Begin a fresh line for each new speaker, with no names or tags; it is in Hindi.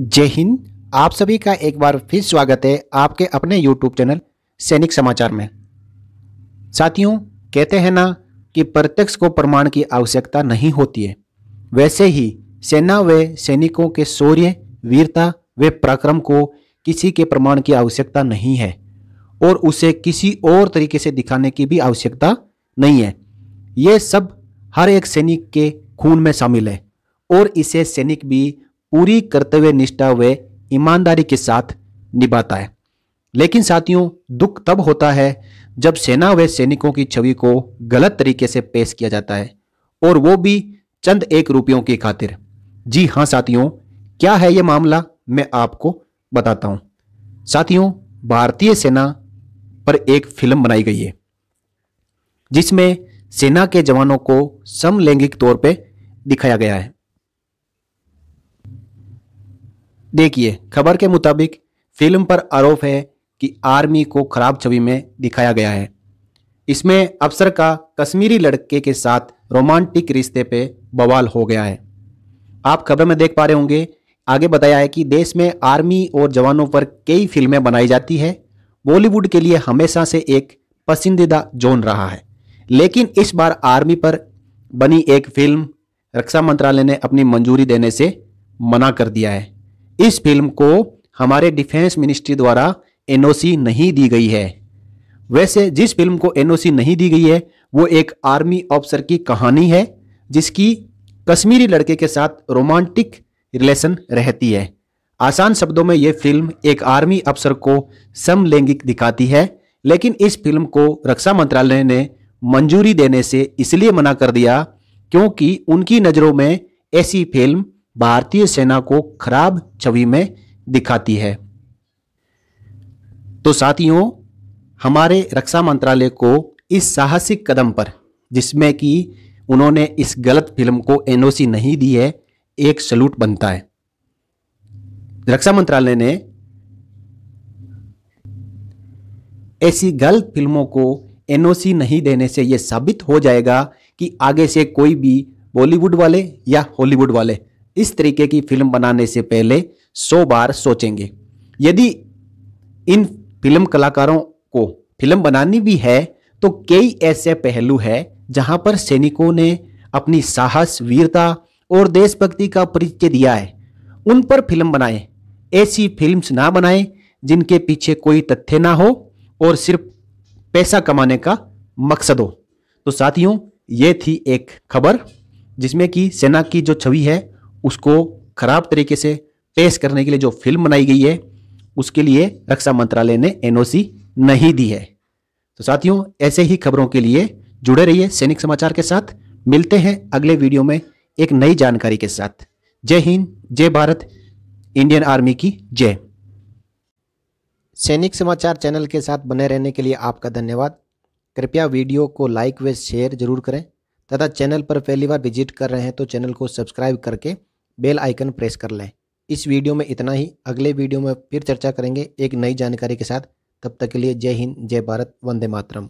जय हिंद आप सभी का एक बार फिर स्वागत है आपके अपने YouTube चैनल सैनिक समाचार में साथियों कहते हैं ना कि प्रत्यक्ष को प्रमाण की आवश्यकता नहीं होती है वैसे ही सेना व सैनिकों के शौर्य वीरता व पराक्रम को किसी के प्रमाण की आवश्यकता नहीं है और उसे किसी और तरीके से दिखाने की भी आवश्यकता नहीं है ये सब हर एक सैनिक के खून में शामिल है और इसे सैनिक भी पूरी कर्तव्य निष्ठा व ईमानदारी के साथ निभाता है लेकिन साथियों दुख तब होता है जब सेना व सैनिकों की छवि को गलत तरीके से पेश किया जाता है और वो भी चंद एक रुपयों की खातिर जी हाँ साथियों क्या है यह मामला मैं आपको बताता हूं साथियों भारतीय सेना पर एक फिल्म बनाई गई है जिसमें सेना के जवानों को समलैंगिक तौर पे दिखाया गया है देखिए खबर के मुताबिक फिल्म पर आरोप है कि आर्मी को खराब छवि में दिखाया गया है इसमें अफसर का कश्मीरी लड़के के साथ रोमांटिक रिश्ते पे बवाल हो गया है आप खबर में देख पा रहे होंगे आगे बताया है कि देश में आर्मी और जवानों पर कई फिल्में बनाई जाती है बॉलीवुड के लिए हमेशा से एक पसंदीदा जोन रहा है लेकिन इस बार आर्मी पर बनी एक फिल्म रक्षा मंत्रालय ने अपनी मंजूरी देने से मना कर दिया है इस फिल्म को हमारे डिफेंस मिनिस्ट्री द्वारा एनओसी नहीं दी गई है वैसे जिस फिल्म को एनओसी नहीं दी गई है वो एक आर्मी ऑफिसर की कहानी है जिसकी कश्मीरी लड़के के साथ रोमांटिक रिलेशन रहती है आसान शब्दों में यह फिल्म एक आर्मी अफसर को समलैंगिक दिखाती है लेकिन इस फिल्म को रक्षा मंत्रालय ने मंजूरी देने से इसलिए मना कर दिया क्योंकि उनकी नज़रों में ऐसी फिल्म भारतीय सेना को खराब छवि में दिखाती है तो साथियों हमारे रक्षा मंत्रालय को इस साहसिक कदम पर जिसमें कि उन्होंने इस गलत फिल्म को एनओसी नहीं दी है एक सलूट बनता है रक्षा मंत्रालय ने ऐसी गलत फिल्मों को एनओसी नहीं देने से यह साबित हो जाएगा कि आगे से कोई भी बॉलीवुड वाले या हॉलीवुड वाले इस तरीके की फिल्म बनाने से पहले सौ बार सोचेंगे यदि इन फिल्म कलाकारों को फिल्म बनानी भी है तो कई ऐसे पहलू है जहां पर सैनिकों ने अपनी साहस वीरता और देशभक्ति का परिचय दिया है उन पर फिल्म बनाएं ऐसी फिल्म्स ना बनाएं जिनके पीछे कोई तथ्य ना हो और सिर्फ पैसा कमाने का मकसद हो तो साथियों ये थी एक खबर जिसमें कि सेना की जो छवि है उसको खराब तरीके से पेश करने के लिए जो फिल्म बनाई गई है उसके लिए रक्षा मंत्रालय ने एनओसी नहीं दी है तो साथियों ऐसे ही खबरों के लिए जुड़े रहिए सैनिक समाचार के साथ मिलते हैं अगले वीडियो में एक नई जानकारी के साथ जय हिंद जय भारत इंडियन आर्मी की जय सैनिक समाचार चैनल के साथ बने रहने के लिए आपका धन्यवाद कृपया वीडियो को लाइक व शेयर जरूर करें तथा चैनल पर पहली बार विजिट कर रहे हैं तो चैनल को सब्सक्राइब करके बेल आइकन प्रेस कर लें इस वीडियो में इतना ही अगले वीडियो में फिर चर्चा करेंगे एक नई जानकारी के साथ तब तक के लिए जय हिंद जय भारत वंदे मातरम